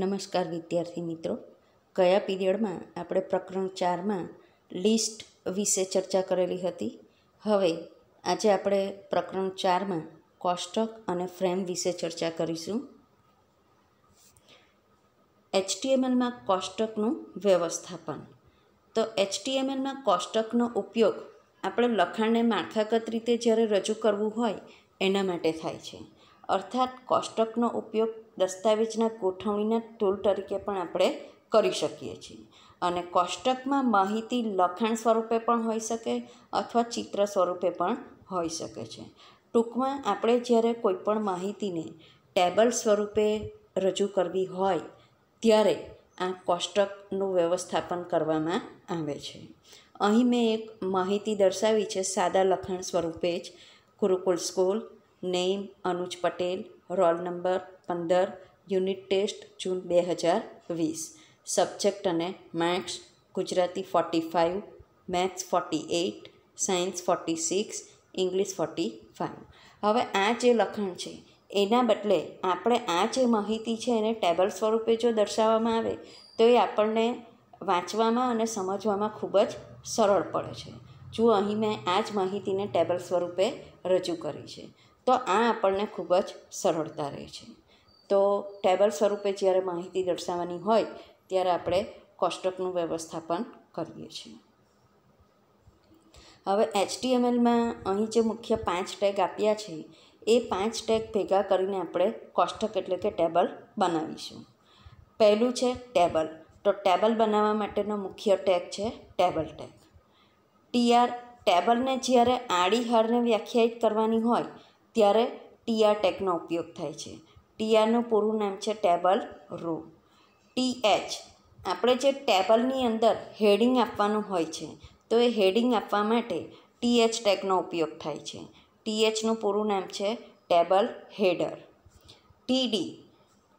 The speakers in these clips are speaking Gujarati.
નમસ્કાર વિદ્યાર્થી મિત્રો ગયા પીરિયડમાં આપણે પ્રકરણ ચારમાં લિસ્ટ વિશે ચર્ચા કરેલી હતી હવે આજે આપણે પ્રકરણ ચારમાં કોષ્ટક અને ફ્રેમ વિશે ચર્ચા કરીશું એચટીએમએલમાં કોષ્ટકનું વ્યવસ્થાપન તો એચટીએમએલમાં કોષ્ટકનો ઉપયોગ આપણે લખાણને માળખાગત રીતે જ્યારે રજૂ કરવું હોય એના માટે થાય છે અર્થાત કોષ્ટકનો ઉપયોગ દસ્તાવેજના ગોઠવણીના ટૂલ તરીકે પણ આપણે કરી શકીએ છીએ અને કોષ્ટકમાં માહિતી લખાણ સ્વરૂપે પણ હોઈ શકે અથવા ચિત્ર સ્વરૂપે પણ હોઈ શકે છે ટૂંકમાં આપણે જ્યારે કોઈપણ માહિતીને ટેબલ સ્વરૂપે રજૂ કરવી હોય ત્યારે આ કોષ્ટકનું વ્યવસ્થાપન કરવામાં આવે છે અહીં મેં એક માહિતી દર્શાવી છે સાદા લખાણ સ્વરૂપે જ Gurukul school name Anuj Patel roll number પંદર યુનિટ ટેસ્ટ જૂન બે હજાર વીસ સબ્જેક્ટ અને marks Gujarati forty five maths forty eight science forty six English forty five હવે આ જે લખાણ છે એના બદલે આપણે આ જે માહિતી છે એને ટેબલ સ્વરૂપે જો દર્શાવવામાં આવે તો એ આપણને વાંચવામાં અને સમજવામાં ખૂબ જ સરળ પડે છે જો અહીં મેં આ જ માહિતીને ટેબલ સ્વરૂપે રજૂ કરી છે તો આ આપણને ખૂબ જ સરળતા રહે છે તો ટેબલ સ્વરૂપે જ્યારે માહિતી દર્શાવવાની હોય ત્યારે આપણે કોષ્ટકનું વ્યવસ્થાપન કરીએ છીએ હવે એચટીએમએલમાં અહીં જે મુખ્ય પાંચ ટેગ આપ્યા છે એ પાંચ ટેગ ભેગા કરીને આપણે કોષ્ટક એટલે કે ટેબલ બનાવીશું પહેલું છે ટેબલ તો ટેબલ બનાવવા માટેનો મુખ્ય ટેગ છે ટેબલ ટેગ ટીઆર ટેબલને જ્યારે આડી હારને વ્યાખ્યાયિત કરવાની હોય ત્યારે ટીઆર ટેકનો ઉપયોગ થાય છે ટીઆરનું પૂરું નામ છે ટેબલ રો ટીએચ આપણે જે ટેબલની અંદર હેડિંગ આપવાનું હોય છે તો એ હેડિંગ આપવા માટે ટીએચ ટેગનો ઉપયોગ થાય છે ટીએચનું પૂરું નામ છે ટેબલ હેડર ટીડી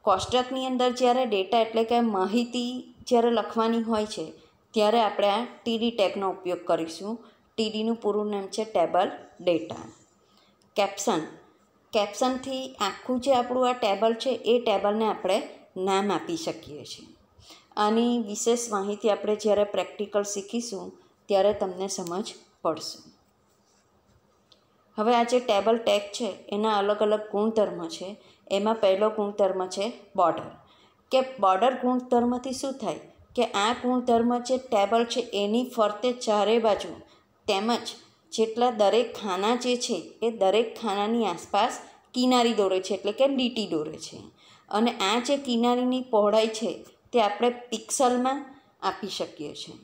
કોષ્ટકની અંદર જ્યારે ડેટા એટલે કે માહિતી જ્યારે લખવાની હોય છે ત્યારે આપણે આ ટીડી ટેકનો ઉપયોગ કરીશું ટીડીનું પૂરું નામ છે ટેબલ ડેટા કેપ્શન કેપ્શનથી આખું જે આપણું આ ટેબલ છે એ ટેબલને આપણે નામ આપી શકીએ છીએ આની વિશેષ માહિતી આપણે જ્યારે પ્રેક્ટિકલ શીખીશું ત્યારે તમને સમજ પડશે હવે આ જે ટેબલ ટેગ છે એના અલગ અલગ ગુણધર્મ છે એમાં પહેલો ગુણધર્મ છે બોર્ડર કે બોર્ડર ગુણધર્મથી શું થાય કે આ ગુણધર્મ જે ટેબલ છે એની ફરતે ચારે બાજુ તેમજ જેટલા દરેક ખાના જે છે એ દરેક ખાનાની આસપાસ કિનારી દોરે છે એટલે કે લીટી દોરે છે અને આ જે કિનારીની પહોળાઈ છે તે આપણે પિક્સલમાં આપી શકીએ છીએ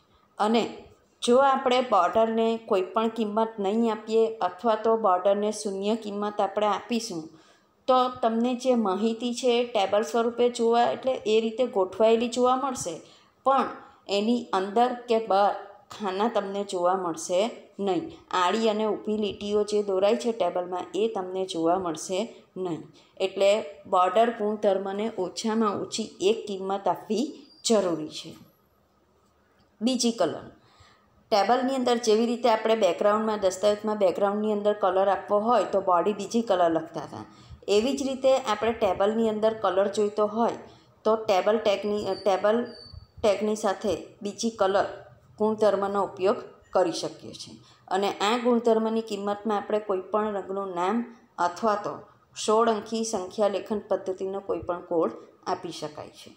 અને જો આપણે બોર્ડરને કોઈપણ કિંમત નહીં આપીએ અથવા તો બોર્ડરને શૂન્ય કિંમત આપણે આપીશું તો તમને જે માહિતી છે ટેબલ સ્વરૂપે જોવા એટલે એ રીતે ગોઠવાયેલી જોવા મળશે પણ એની અંદર કે બહાર ખાના તમને જોવા મળશે નહીં આડી અને ઊભી લીટીઓ જે દોરાઈ છે ટેબલમાં એ તમને જોવા મળશે નહીં એટલે બોર્ડર ગુણધર્મને ઓછામાં ઓછી એક કિંમત આપવી જરૂરી છે બીજી કલર ટેબલની અંદર જેવી રીતે આપણે બેકગ્રાઉન્ડમાં દસ્તાવેજમાં બેકગ્રાઉન્ડની અંદર કલર આપવો હોય તો બોડી બીજી કલર લખતા હતા એવી જ રીતે આપણે ટેબલની અંદર કલર જોઈતો હોય તો ટેબલ ટેગની ટેબલ ટેગની સાથે બીજી કલર ગુણધર્મનો ઉપયોગ કરી શકીએ છીએ અને આ ગુણધર્મની કિંમતમાં આપણે કોઈપણ રંગનું નામ અથવા તો સોળ અંકી સંખ્યા લેખન પદ્ધતિનો કોઈપણ કોડ આપી શકાય છે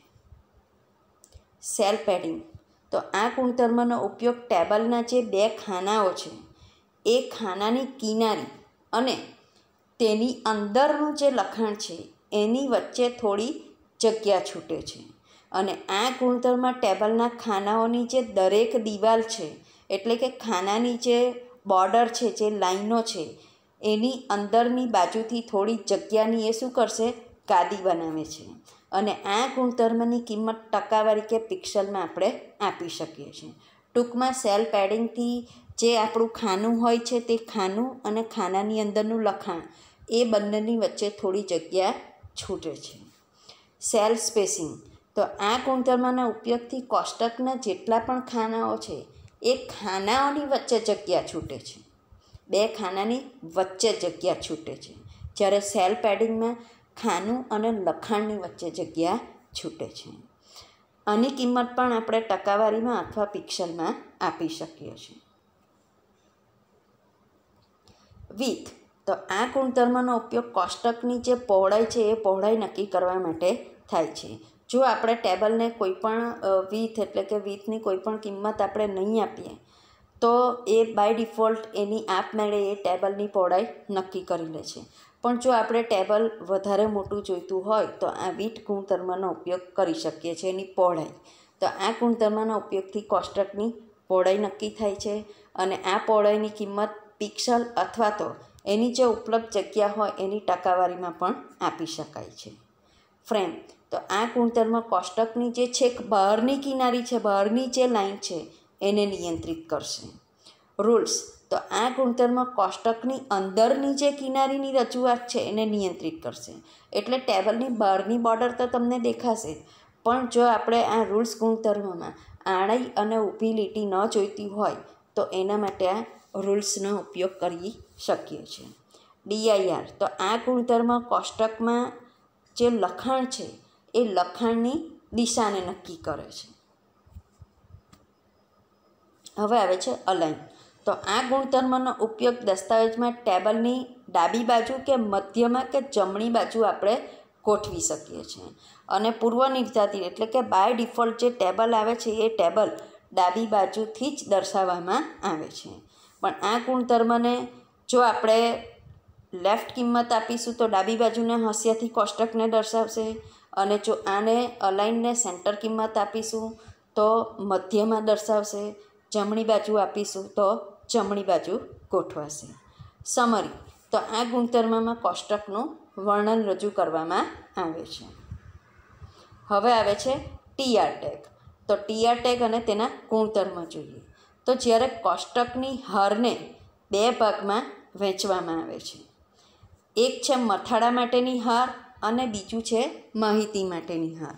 સેલ પેડિંગ તો આ ગુણધર્મનો ઉપયોગ ટેબલના જે બે ખાનાઓ છે એ ખાનાની કિનારી અને તેની અંદરનું જે લખાણ છે એની વચ્ચે થોડી જગ્યા છૂટે છે અને આ ગુણધર્મ ટેબલના ખાનાઓની જે દરેક દિવાલ છે એટલે કે ખાનાની જે બોર્ડર છે જે લાઈનો છે એની અંદરની બાજુથી થોડી જગ્યાની એ શું કરશે કાદી બનાવે છે અને આ ગુણધર્મની કિંમત ટકાવારી કે પિક્સલમાં આપણે આપી શકીએ છીએ ટૂંકમાં સેલ પેડિંગથી જે આપણું ખાનું હોય છે તે ખાનું અને ખાનાની અંદરનું લખાણ એ બંનેની વચ્ચે થોડી જગ્યા છૂટે છે સેલ સ્પેસિંગ તો આ ગુણધર્મના ઉપયોગથી કોષ્ટકના જેટલા પણ ખાનાઓ છે એ ખાનાઓની વચ્ચે જગ્યા છૂટે છે બે ખાનાની વચ્ચે જગ્યા છૂટે છે જ્યારે સેલ પેડિંગમાં ખાનું અને લખાણની વચ્ચે જગ્યા છૂટે છે આની કિંમત પણ આપણે ટકાવારીમાં અથવા પિક્સલમાં આપી શકીએ છીએ વિથ તો આ ગુણધર્મનો ઉપયોગ કોષ્ટકની જે પહોળાઈ છે એ પહોળાઈ નક્કી કરવા માટે થાય છે જો આપણે ટેબલને કોઈ પણ વીથ એટલે કે વીથની કોઈપણ કિંમત આપણે નહીં આપીએ તો એ બાય ડિફોલ્ટ એની આપમેળે એ ટેબલની પહોળાઈ નક્કી કરી લે છે પણ જો આપણે ટેબલ વધારે મોટું જોઈતું હોય તો આ વીટ ગુણધર્મનો ઉપયોગ કરી શકીએ છીએ એની પહોળાઈ તો આ ગુણધર્મના ઉપયોગથી કોસ્ટકની પહોળાઈ નક્કી થાય છે અને આ પહોળાઈની કિંમત પિક્સલ અથવા તો એની જે ઉપલબ્ધ જગ્યા હોય એની ટકાવારીમાં પણ આપી શકાય છે ફ્રેમ તો આ ગુણધર્મ કોષ્ટકની જે છેક બહારની કિનારી છે બહારની જે લાઈન છે એને નિયંત્રિત કરશે રૂલ્સ તો આ ગુણધર્મ કોષ્ટકની અંદરની જે કિનારીની રજૂઆત છે એને નિયંત્રિત કરશે એટલે ટેબલની બહારની બોર્ડર તો તમને દેખાશે પણ જો આપણે આ રૂલ્સ ગુણધર્મમાં આણાઈ અને ઊભી લીટી ન જોઈતી હોય તો એના માટે આ રૂલ્સનો ઉપયોગ કરી શકીએ છીએ ડીઆઈઆર તો આ ગુણધર્મ કોષ્ટકમાં જે લખાણ છે એ લખાણની દિશાને નક્કી કરે છે હવે આવે છે અલાઈન તો આ ગુણધર્મનો ઉપયોગ દસ્તાવેજમાં ટેબલની ડાબી બાજુ કે મધ્યમાં કે જમણી બાજુ આપણે ગોઠવી શકીએ છીએ અને પૂર્વનિર્ધારિત એટલે કે બાય ડિફોલ્ટ જે ટેબલ આવે છે એ ટેબલ ડાબી બાજુથી જ દર્શાવવામાં આવે છે પણ આ ગુણધર્મને જો આપણે લેફ્ટ કિંમત આપીશું તો ડાબી બાજુને હસ્યાથી કોષ્ટકને દર્શાવશે અને જો આને અલાઇનને સેન્ટર કિંમત આપીશું તો મધ્યમાં દર્શાવશે જમણી બાજુ આપીશું તો જમણી બાજુ ગોઠવાશે સમરી તો આ ગુણધર્મમાં કોષ્ટકનું વર્ણન રજૂ કરવામાં આવે છે હવે આવે છે ટીઆર ટેગ તો ટીઆર ટેગ અને તેના ગુણધર્મ જોઈએ તો જ્યારે કોષ્ટકની હારને બે ભાગમાં વહેંચવામાં આવે છે એક છે મથાળા માટેની હાર અને બીજું છે માહિતી માટેની હાર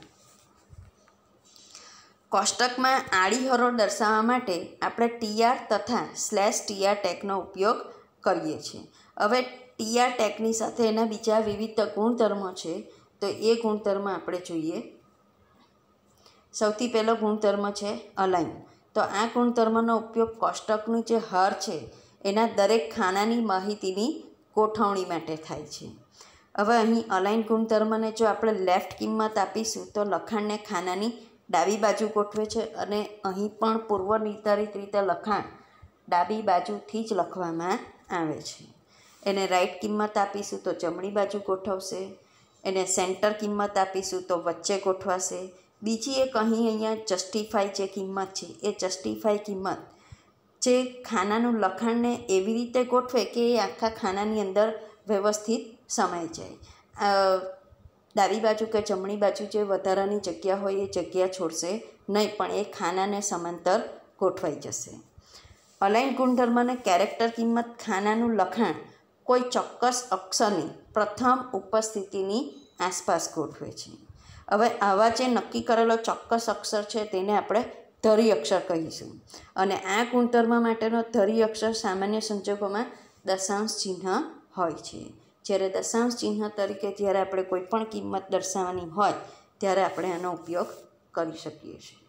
કોષ્ટકમાં આડીહરો દર્શાવવા માટે આપણે ટીઆર તથા સ્લેશ ટીઆર ટેકનો ઉપયોગ કરીએ છીએ હવે ટીઆર ટેકની સાથે એના બીજા વિવિધ ગુણધર્મો છે તો એ ગુણધર્મ આપણે જોઈએ સૌથી પહેલો ગુણધર્મ છે અલાઈન તો આ ગુણધર્મનો ઉપયોગ કોષ્ટકનું જે હર છે એના દરેક ખાનાની માહિતીની ગોઠવણી માટે થાય છે હવે અહીં અલાઇન ગુણધર્મને જો આપણે લેફ્ટ કિંમત આપીશું તો લખાણને ખાનાની ડાબી બાજુ ગોઠવે છે અને અહીં પણ પૂર્વ નિર્ધારિત રીતે લખાણ ડાબી બાજુથી જ લખવામાં આવે છે એને રાઈટ કિંમત આપીશું તો જમણી બાજુ ગોઠવશે એને સેન્ટર કિંમત આપીશું તો વચ્ચે ગોઠવાશે બીજી એક અહીં અહીંયા જસ્ટિફાઈ જે કિંમત છે એ જસ્ટિફાઈ કિંમત જે ખાનાનું લખાણને એવી રીતે ગોઠવે કે એ આખા ખાનાની અંદર વ્યવસ્થિત સમાઈ જાય ડાબી બાજુ કે જમણી બાજુ જે વધારાની જગ્યા હોય એ જગ્યા છોડશે નહીં પણ એ ખાનાને સમાંતર ગોઠવાઈ જશે અલાઈન ગુણધર્મને કેરેક્ટર કિંમત ખાનાનું લખાણ કોઈ ચોક્કસ અક્ષરની પ્રથમ ઉપસ્થિતિની આસપાસ ગોઠવે છે હવે આવા જે નક્કી કરેલો ચોક્કસ અક્ષર છે તેને આપણે ધરી અક્ષર કહીશું અને આ ગુણધર્મ માટેનો ધરી અક્ષર સામાન્ય સંજોગોમાં દશાંશ ચિહ્ન હોય છે જ્યારે દશાંશ ચિહ્ન તરીકે જ્યારે આપણે કોઈ પણ કિંમત દર્શાવવાની હોય ત્યારે આપણે આનો ઉપયોગ કરી શકીએ છીએ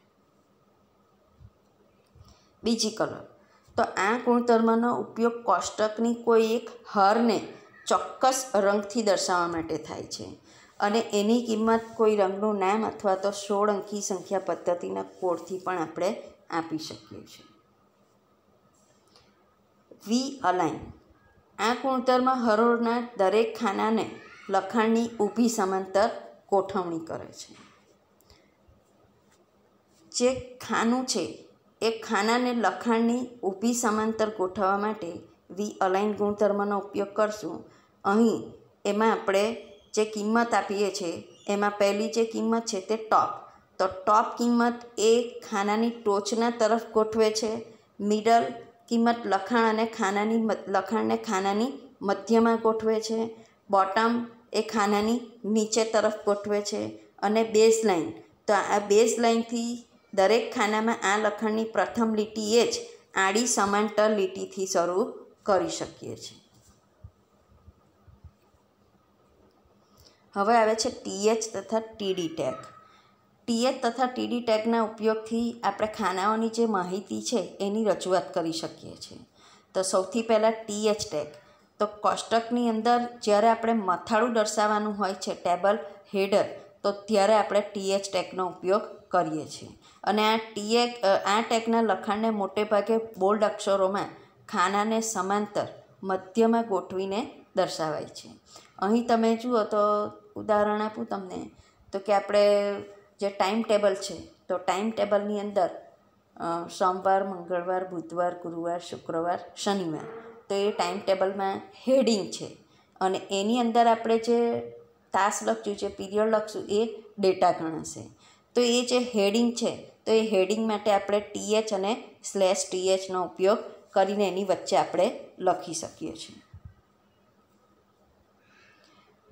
બીજી કલર તો આ ગુણધર્મનો ઉપયોગ કોષ્ટકની કોઈ એક હારને ચોક્કસ રંગથી દર્શાવવા માટે થાય છે અને એની કિંમત કોઈ રંગનું નામ અથવા તો સોળ અંકી સંખ્યા પદ્ધતિના કોડથી પણ આપણે આપી શકીએ છીએ વી અલાઇન આ કુણતરમાં હરોળના દરેક ખાનાને લખાણની ઊભી સમાંતર ગોઠવણી કરે છે જે ખાનું છે એ ખાનાને લખાણની ઊભી સમાંતર ગોઠવવા માટે વી અલાઇન ગુણધર્મનો ઉપયોગ કરશું અહીં એમાં આપણે જે કિંમત આપીએ છીએ એમાં પહેલી જે કિંમત છે તે ટોપ તો ટોપ કિંમત એ ખાનાની ટોચના તરફ ગોઠવે છે મિડલ કિંમત લખાણ અને ખાનાની લખાણને ખાનાની મધ્યમાં ગોઠવે છે બોટમ એ ખાનાની નીચે તરફ ગોઠવે છે અને બેઝ લાઇન તો આ બેઝ લાઇનથી દરેક ખાનામાં આ લખાણની પ્રથમ લીટી એ જ આડી સમાંતર લીટીથી શરૂ કરી શકીએ છીએ હવે આવે છે ટીએચ તથા ટીડી ટેગ પીએચ તથા ટીડી ટેગના ઉપયોગથી આપણે ખાનાઓની જે માહિતી છે એની રજૂઆત કરી શકીએ છીએ તો સૌથી પહેલાં ટીએચ ટેગ તો કોષ્ટકની અંદર જ્યારે આપણે મથાળું દર્શાવવાનું હોય છે ટેબલ હેડર તો ત્યારે આપણે ટીએચ ટેકનો ઉપયોગ કરીએ છીએ અને આ ટીએ આ ટેકના લખાણને મોટે ભાગે બોલ્ડ અક્ષરોમાં ખાનાને સમાંતર મધ્યમાં ગોઠવીને દર્શાવાય છે અહીં તમે જુઓ તો ઉદાહરણ આપું તમને તો કે આપણે જે ટાઈમ ટેબલ છે તો ટાઈમ ટેબલની અંદર સોમવાર મંગળવાર બુધવાર ગુરુવાર શુક્રવાર શનિવાર તો એ ટાઈમ ટેબલમાં હેડિંગ છે અને એની અંદર આપણે જે તાસ લખશું છે પીરિયડ લખશું એ ડેટા ગણાશે તો એ જે હેડિંગ છે તો એ હેડિંગ માટે આપણે ટીએચ અને સ્લેશ ટીએચનો ઉપયોગ કરીને એની વચ્ચે આપણે લખી શકીએ છીએ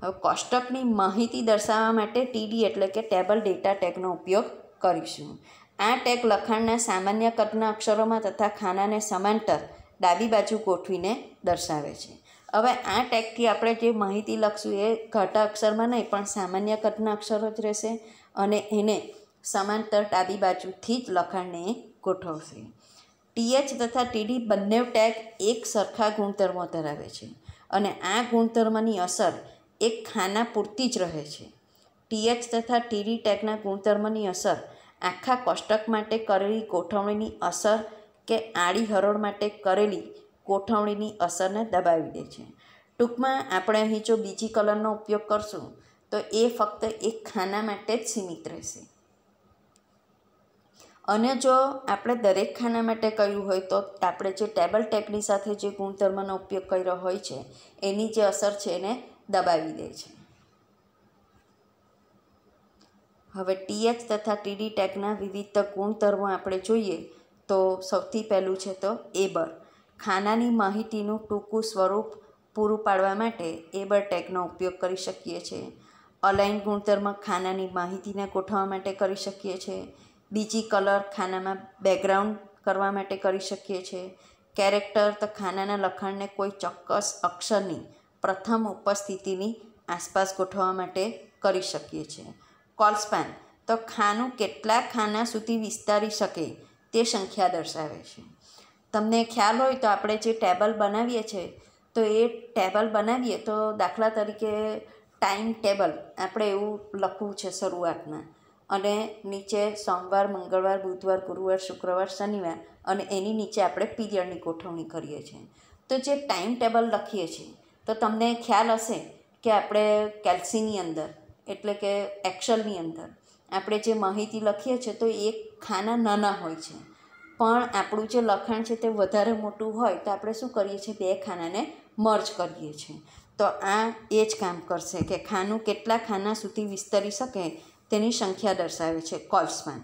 હવે કોષ્ટકની માહિતી દર્શાવવા માટે ટીડી એટલે કે ટેબલ ડેટા ટેગનો ઉપયોગ કરીશું આ ટેગ લખાણના સામાન્ય કદના અક્ષરોમાં તથા ખાનાને સમાંતર ડાબી બાજુ ગોઠવીને દર્શાવે છે હવે આ ટેગથી આપણે જે માહિતી લખશું એ ઘટા અક્ષરમાં નહીં પણ સામાન્ય કદના અક્ષરો જ રહેશે અને એને સમાંતર ડાબી બાજુથી જ લખાણને ગોઠવશે ટીએચ તથા ટીડી બંને ટેગ એક સરખા ગુણધર્મો ધરાવે છે અને આ ગુણધર્મની અસર એક ખાના પૂરતી જ રહે છે ટીએચ તથા ટીડી ટેકના ગુણધર્મની અસર આખા કોષ્ટક માટે કરેલી ગોઠવણીની અસર કે આડી હરોળ માટે કરેલી ગોઠવણીની અસરને દબાવી દે છે ટૂંકમાં આપણે અહીં જો બીજી કલરનો ઉપયોગ કરશું તો એ ફક્ત એક ખાના માટે જ સીમિત રહેશે અને જો આપણે દરેક ખાના માટે કહ્યું હોય તો આપણે જે ટેબલ ટેકની સાથે જે ગુણધર્મનો ઉપયોગ કર્યો હોય છે એની જે અસર છે એને દબાવી દે છે હવે ટીએચ તથા ટીડી ટેગના વિવિધ ગુણધર્મો આપણે જોઈએ તો સૌથી પહેલું છે તો એબર ખાનાની માહિતીનું ટૂંકું સ્વરૂપ પૂરું પાડવા માટે એબર ટેગનો ઉપયોગ કરી શકીએ છીએ અલાઇન ગુણધર્મ ખાનાની માહિતીને ગોઠવવા માટે કરી શકીએ છીએ બીજી કલર ખાનામાં બેકગ્રાઉન્ડ કરવા માટે કરી શકીએ છીએ કેરેક્ટર તો ખાનાના લખાણને કોઈ ચોક્કસ અક્ષરની પ્રથમ ઉપસ્થિતિની આસપાસ ગોઠવવા માટે કરી શકીએ છીએ કોલસ્પાન તો ખાનું કેટલા ખાના સુધી વિસ્તારી શકે તે સંખ્યા દર્શાવે છે તમને ખ્યાલ હોય તો આપણે જે ટેબલ બનાવીએ છીએ તો એ ટેબલ બનાવીએ તો દાખલા તરીકે ટાઈમ ટેબલ આપણે એવું લખવું છે શરૂઆતમાં અને નીચે સોમવાર મંગળવાર બુધવાર ગુરુવાર શુક્રવાર શનિવાર અને એની નીચે આપણે પીરિયડની ગોઠવણી કરીએ છીએ તો જે ટાઈમ ટેબલ લખીએ છીએ તો તમને ખ્યાલ હશે કે આપણે કેલ્સીની અંદર એટલે કે એક્સલની અંદર આપણે જે માહિતી લખીએ છીએ તો એક ખાના નાના હોય છે પણ આપણું જે લખાણ છે તે વધારે મોટું હોય તો આપણે શું કરીએ છીએ બે ખાનાને મર્જ કરીએ છીએ તો આ એ જ કામ કરશે કે ખાનું કેટલા ખાના સુધી વિસ્તરી શકે તેની સંખ્યા દર્શાવે છે કોલ્સમાન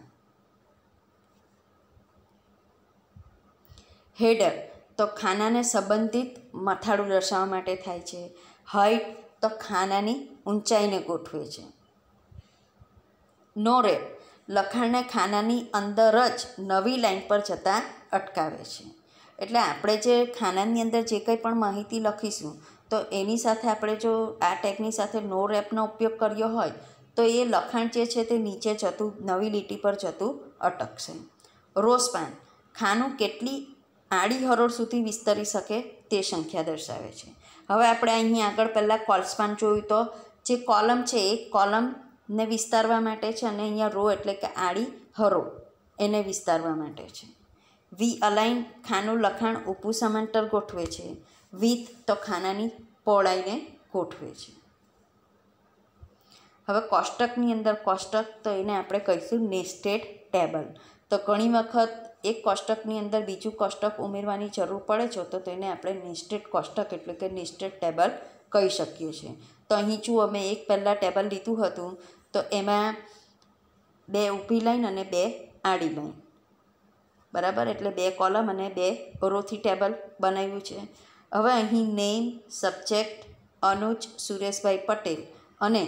હેડર તો ખાનાને સંબંધિત મથાળું દર્શાવવા માટે થાય છે હાઈટ તો ખાનાની ઊંચાઈને ગોઠવે છે નો રેપ લખાણને ખાનાની અંદર જ નવી લાઈન પર જતાં અટકાવે છે એટલે આપણે જે ખાનાની અંદર જે કંઈ પણ માહિતી લખીશું તો એની સાથે આપણે જો આ ટેકની સાથે નો રેપનો ઉપયોગ કર્યો હોય તો એ લખાણ જે છે તે નીચે જતું નવી લીટી પર જતું અટકશે રોસપાન ખાનું કેટલી આડી હરોળ સુધી વિસ્તરી શકે તે સંખ્યા દર્શાવે છે હવે આપણે અહીં આગળ પહેલાં કોલ્સપાન જોયું તો જે કોલમ છે એ કોલમને વિસ્તારવા માટે છે અને અહીંયા રો એટલે કે આડી હરો એને વિસ્તારવા માટે છે વી અલાઇન ખાનું લખાણ ઊભું સમાંતર ગોઠવે છે વિથ તો ખાનાની પહોળાઈને ગોઠવે છે હવે કોષ્ટકની અંદર કોષ્ટક તો એને આપણે કહીશું નેસ્ટેડ ટેબલ તો ઘણી વખત એક કોષ્ટકની અંદર બીજું કોષ્ટક ઉમેરવાની જરૂર પડે છે તો તેને આપણે નિસ્ટેડ કોષ્ટક એટલે કે નિસ્ટેડ ટેબલ કહી શકીએ છીએ તો અહીં જુઓ અમે એક પહેલાં ટેબલ લીધું હતું તો એમાં બે ઊભી લાઈન અને બે આડી લાઈન બરાબર એટલે બે કોલમ અને બે રોથી ટેબલ બનાવ્યું છે હવે અહીં નેમ સબ્જેક્ટ અનુજ સુરેશભાઈ પટેલ અને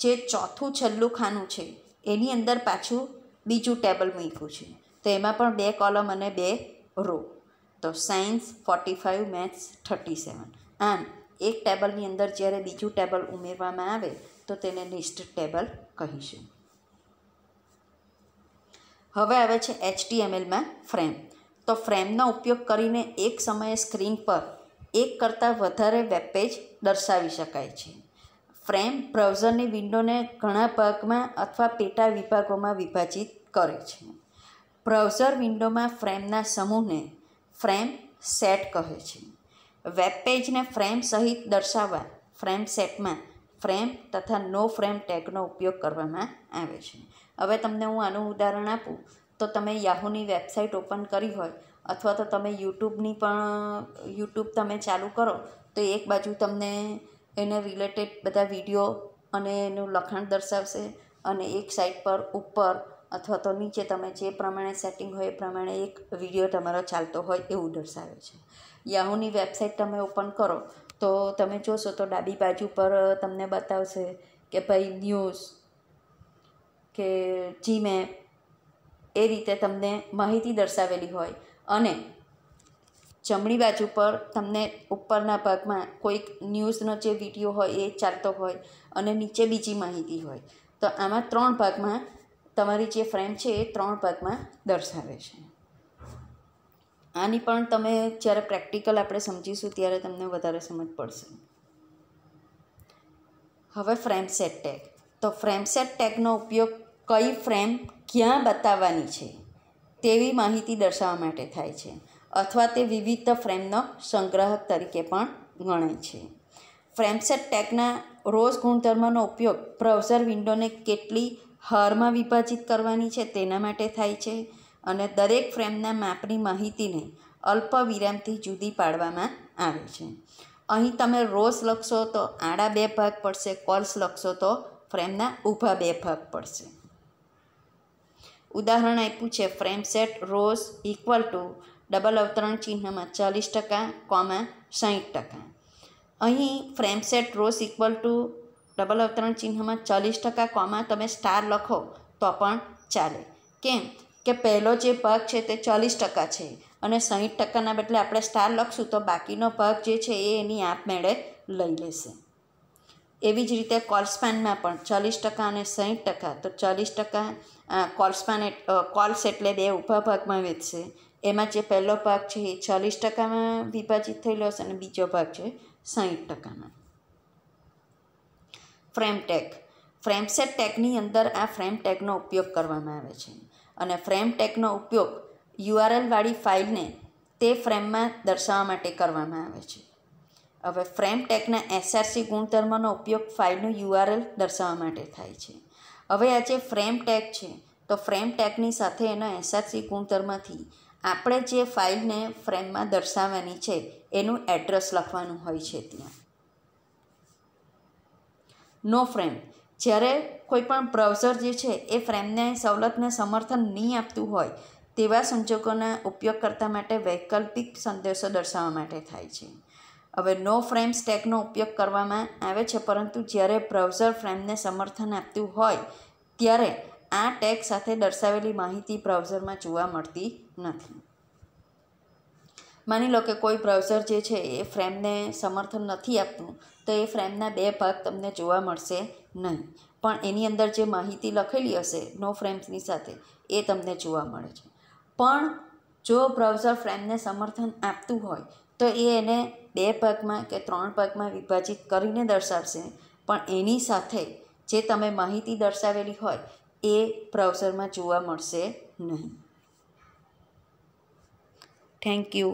જે ચોથું છેલ્લું ખાનું છે એની અંદર પાછું બીજું ટેબલ મૂક્યું છે તો એમાં પણ બે કોલમ અને બે રો તો science forty five maths thirty seven આમ એક ટેબલની અંદર જ્યારે બીજું ટેબલ ઉમેરવામાં આવે તો તેને લિસ્ટ ટેબલ કહીશું હવે આવે છે એચટીએમએલમાં ફ્રેમ તો ફ્રેમનો ઉપયોગ કરીને એક સમયે સ્ક્રીન પર એક કરતાં વધારે વેબ પેજ દર્શાવી શકાય છે ફ્રેમ બ્રાઉઝરની વિન્ડોને ઘણા ભાગમાં અથવા પેટા વિભાગોમાં વિભાજિત કરે છે બ્રાઉઝર વિન્ડોમાં ફ્રેમના સમૂહને ફ્રેમ સેટ કહે છે વેબ પેજને ફ્રેમ સહિત દર્શાવવા ફ્રેમ સેટમાં ફ્રેમ તથા નો ફ્રેમ ટેગનો ઉપયોગ કરવામાં આવે છે હવે તમને હું આનું ઉદાહરણ આપું તો તમે યાહુની વેબસાઇટ ઓપન કરી હોય અથવા તો તમે યુટ્યુબની પણ યુટ્યુબ તમે ચાલુ કરો તો એક બાજુ તમને એને રિલેટેડ બધા વિડીયો અને એનું લખાણ દર્શાવશે અને એક સાઇટ પર ઉપર અથવા તો નીચે તમે જે પ્રમાણે સેટિંગ હોય એ પ્રમાણે એક વિડીયો તમારો ચાલતો હોય એવું દર્શાવે છે યાહુની વેબસાઇટ તમે ઓપન કરો તો તમે જોશો તો ડાબી બાજુ પર તમને બતાવશે કે ભાઈ ન્યૂઝ કે જીમે એ રીતે તમને માહિતી દર્શાવેલી હોય અને જમણી બાજુ પર તમને ઉપરના ભાગમાં કોઈક ન્યૂઝનો જે વિડીયો હોય એ ચાલતો હોય અને નીચે બીજી માહિતી હોય તો આમાં ત્રણ ભાગમાં તમારી જે ફ્રેમ છે એ ત્રણ ભાગમાં દર્શાવે છે આની પણ તમે જ્યારે પ્રેક્ટિકલ આપણે સમજીશું ત્યારે તમને વધારે સમજ પડશે હવે ફ્રેમ સેટ ટેગ તો ફ્રેમ સેટ ટેગનો ઉપયોગ કઈ ફ્રેમ ક્યાં બતાવવાની છે તેવી માહિતી દર્શાવવા માટે થાય છે અથવા તે વિવિધ ફ્રેમનો સંગ્રહક તરીકે પણ ગણાય છે ફ્રેમ સેટ ટેગના રોજ ગુણધર્મનો ઉપયોગ બ્રાઉઝર વિન્ડોને કેટલી હારમાં વિભાજિત કરવાની છે તેના માટે થાય છે અને દરેક ફ્રેમના માપની માહિતીને અલ્પ વિરામથી જુદી પાડવામાં આવે છે અહીં તમે રોસ લખશો તો આડા બે ભાગ પડશે કોલ્સ લખશો તો ફ્રેમના ઊભા બે ભાગ પડશે ઉદાહરણ આપ્યું છે frame set rows equal to double અવતરણ ચિહ્નમાં ચાલીસ ટકા કોમા સાહીઠ ટકા અહીં frame set rows equal to double અવતરણ ચિહ્નમાં ચાલીસ ટકા કોમાં તમે સ્ટાર લખો તો પણ ચાલે કેમ કે પહેલો જે ભાગ છે તે ચાલીસ ટકા છે અને સાઠ ટકાના બદલે આપણે સ્ટાર લખશું તો બાકીનો ભાગ જે છે એ એની આપમેળે લઈ લેશે એવી જ રીતે કોલસ્પાનમાં પણ ચાલીસ ટકા અને સાઠ ટકા તો ચાલીસ ટકા કોલસ્પાન કોલ્સ એટલે બે ઊભા ભાગમાં વેચશે એમાં જે પહેલો ભાગ છે એ ચાલીસ ટકામાં વિભાજિત થયેલો હશે અને બીજો ભાગ છે સાઠ ટકામાં ફ્રેમ ટેક ફ્રેમસેટ ટેકની અંદર આ ફ્રેમ ટેગનો ઉપયોગ કરવામાં આવે છે અને ફ્રેમ ટેકનો ઉપયોગ યુઆરએલવાળી ફાઇલને તે ફ્રેમમાં દર્શાવવા માટે કરવામાં આવે છે હવે ફ્રેમ ટેકના એસઆરસી ગુણધર્મનો ઉપયોગ ફાઇલનું યુઆરએલ દર્શાવવા માટે થાય છે હવે આ જે ફ્રેમ ટેક છે તો ફ્રેમ ટેકની સાથે એના એસઆરસી ગુણધર્મથી આપણે જે ફાઇલને ફ્રેમમાં દર્શાવવાની છે એનું એડ્રેસ લખવાનું હોય છે ત્યાં નો ફ્રેમ જ્યારે કોઈપણ બ્રાઉઝર જે છે એ ફ્રેમને સવલતને સમર્થન નહીં આપતું હોય તેવા સંજોગોના ઉપયોગ કરતા માટે વૈકલ્પિક સંદેશો દર્શાવવા માટે થાય છે હવે નો ફ્રેમ સ્ટેકનો ઉપયોગ કરવામાં આવે છે પરંતુ જ્યારે બ્રાઉઝર ફ્રેમને સમર્થન આપતું હોય ત્યારે આ ટેગ સાથે દર્શાવેલી માહિતી બ્રાઉઝરમાં જોવા મળતી નથી માની લો કે કોઈ બ્રાઉઝર જે છે એ ફ્રેમને સમર્થન નથી આપતું તો એ ફ્રેમના બે ભાગ તમને જોવા મળશે નહીં પણ એની અંદર જે માહિતી લખેલી હશે નો ફ્રેમ્સની સાથે એ તમને જોવા મળે છે પણ જો બ્રાઉઝર ફ્રેમને સમર્થન આપતું હોય તો એ એને બે ભાગમાં કે ત્રણ ભાગમાં વિભાજિત કરીને દર્શાવશે પણ એની સાથે જે તમે માહિતી દર્શાવેલી હોય એ બ્રાઉઝરમાં જોવા મળશે નહીં થેન્ક યુ